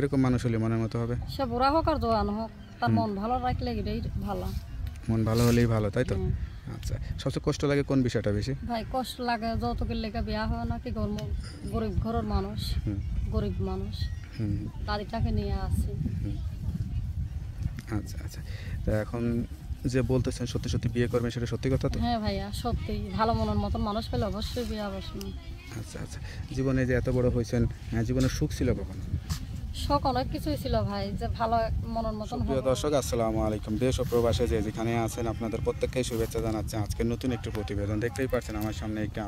এরকম মানুষ হলে মনের মতো হবে সে বুড়া হোক আর জোয়ান হোক তার মন ভালো রাখলে এটাই ভালো মন ভালো হলেই ভালো তাই তো আচ্ছা সবচেয়ে কষ্ট লাগে কোন বিষয়টা বেশি ভাই কষ্ট লাগে যৌতুকের লেগে বিয়া হয় না কি গরম গরিব ঘরের মানুষ গরিব মানুষ গাড়িটাকে নিয়ে আসি আচ্ছা আচ্ছা তা এখন যে বলতেছেন সত্যি সত্যি বিয়ে করবেন সেটা সত্যি কথা তো হ্যাঁ ভাইয়া সত্যি ভালো মনের মতো মানুষ পেলে অবশ্যই বিয়ে অবশ্যই আচ্ছা আচ্ছা জীবনে যে এত বড় হয়েছেন হ্যাঁ, জীবনে সুখ ছিল কখনো আসসালামু আলাইকুম যে যেখানে আছেন আপনাদের শুভেচ্ছা আজকে নতুন একটি প্রতিবেদন দেখতেই আমার সামনে একটি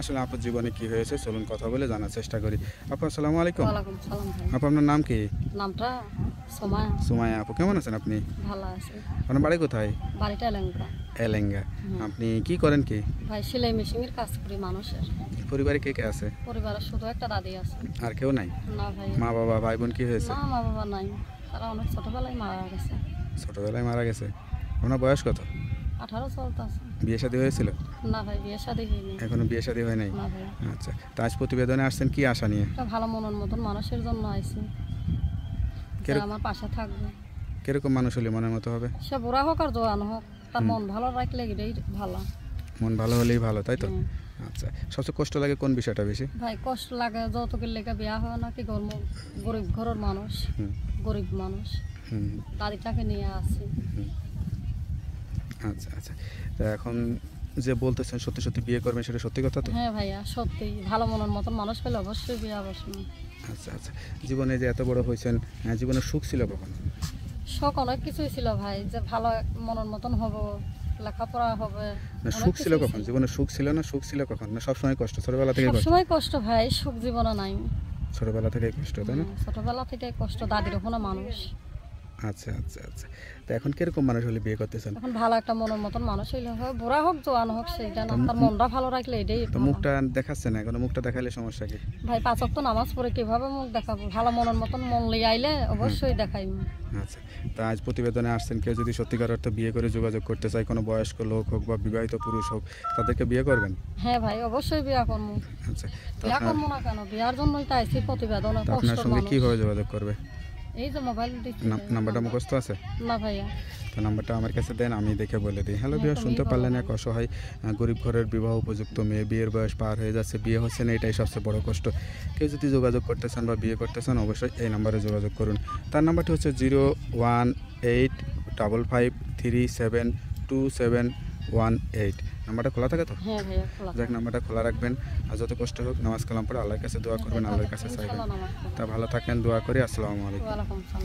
আসলে জীবনে হয়েছে চলুন কথা বলে জানার চেষ্টা করি আপু আসসালামু আলাইকুম আপনার নাম কি নামটা সোমায়া সোমায়া আপু কেমন আছেন আপনি ভালো আছি আপনার বাড়ি কোথায় বাড়িটা এলেঙ্গা এলেঙ্গা আপনি কি করেন কি ভাই সেলাই মেশিনের কাজ করি মানুষের পরিবারে কে কে আছে পরিবারে শুধু একটা দাদি আছে আর কেউ নাই না ভাই মা বাবা ভাই বোন কি হয়েছে না মা বাবা নাই তারা অনেক ছোটবেলায় মারা গেছে ছোটবেলায় মারা গেছে আপনার বয়স কত আঠারো চলতেছে বিয়ে শাদী হয়েছিল না ভাই বিয়ে শাদী হয়নি এখনো বিয়ে শাদী হয় নাই আচ্ছা তাজ প্রতিবেদনে আসছেন কি আশা নিয়ে ভালো মনের মতন মানুষের জন্য আইছি আমার পাশে থাকবে কিরকম মানুষ হলে মনের মতো হবে সে বুড়া হোক আর জোয়ান হোক তার মন ভালো রাখলে এটাই ভালো মন ভালো হলেই ভালো তাই তো আচ্ছা সবচেয়ে কষ্ট লাগে কোন বিষয়টা বেশি ভাই কষ্ট লাগে যৌতুকের লেখা বিয়া হয় না কি করবো গরিব ঘরের মানুষ গরিব মানুষ বাড়িটাকে নিয়ে আসি আচ্ছা আচ্ছা এখন যে বলতেছেন সত্যি সত্যি বিয়ে করবেন সেটা সত্যি কথা তো হ্যাঁ ভাইয়া সত্যি ভালো মনের মতন মানুষ পেলে অবশ্যই বিয়ে অবশ্যই আচ্ছা আচ্ছা জীবনে যে এত বড় হয়েছেন হ্যাঁ, জীবনে সুখ ছিল কখন শখ অনেক কিছুই ছিল ভাই যে ভালো মনের মতন হব লেখাপড়া হবে না সুখ ছিল কখন জীবনে সুখ ছিল না সুখ ছিল কখন না সবসময় কষ্ট ছোটবেলা থেকে সবসময় কষ্ট ভাই সুখ জীবনে নাই ছোটবেলা থেকে কষ্ট তাই না ছোটবেলা থেকে কষ্ট দাদির ওখানে মানুষ আচ্ছা আচ্ছা আচ্ছা তো এখন কিরকম মানুষ হলে বিয়ে করতে এখন ভালো একটা মনের মতন মানুষ হইলে হয় বুড়া হোক জোয়ান হোক সেইটা না তার মনটা ভালো রাখলে এটাই তো মুখটা দেখাচ্ছে এখন মুখটা দেখালে সমস্যা কি ভাই পাঁচক তো নামাজ পড়ে কিভাবে মুখ দেখাবো ভালো মনের মতন মন লিয়ে আইলে অবশ্যই দেখাই আচ্ছা তা আজ প্রতিবেদনে আসছেন কেউ যদি সত্যিকার অর্থে বিয়ে করে যোগাযোগ করতে চায় কোনো বয়স্ক লোক হোক বা বিবাহিত পুরুষ হোক তাদেরকে বিয়ে করবেন হ্যাঁ ভাই অবশ্যই বিয়ে করবো আচ্ছা বিয়ে করবো না কেন বিয়ার জন্যই তো আইসি প্রতিবেদন আপনার সঙ্গে কীভাবে যোগাযোগ করবে নাম্বারটা মুখস্থ আছে তো নাম্বারটা আমার কাছে দেন আমি দেখে বলে দিই হ্যালো হ্যাঁ, বিয়ে শুনতে পারলেন এক অসহায় গরিব ঘরের বিবাহ উপযুক্ত মেয়ে বিয়ের বয়স পার হয়ে যাচ্ছে বিয়ে হচ্ছে না এটাই সবচেয়ে বড় কষ্ট কেউ যদি যোগাযোগ করতে চান বা বিয়ে করতে চান অবশ্যই এই নাম্বারে যোগাযোগ করুন তার নাম্বারটি হচ্ছে zero one eight double five three seven two seven one eight নাম্বারটা খোলা থাকে তো হ্যাঁ যাক নাম্বারটা খোলা রাখবেন আর যত কষ্ট হোক নামাজ কালাম পরে আল্লাহর কাছে দোয়া করবেন আল্লাহর কাছে চাইবেন তা ভালো থাকেন দোয়া করি আসসালামু আলাইকুম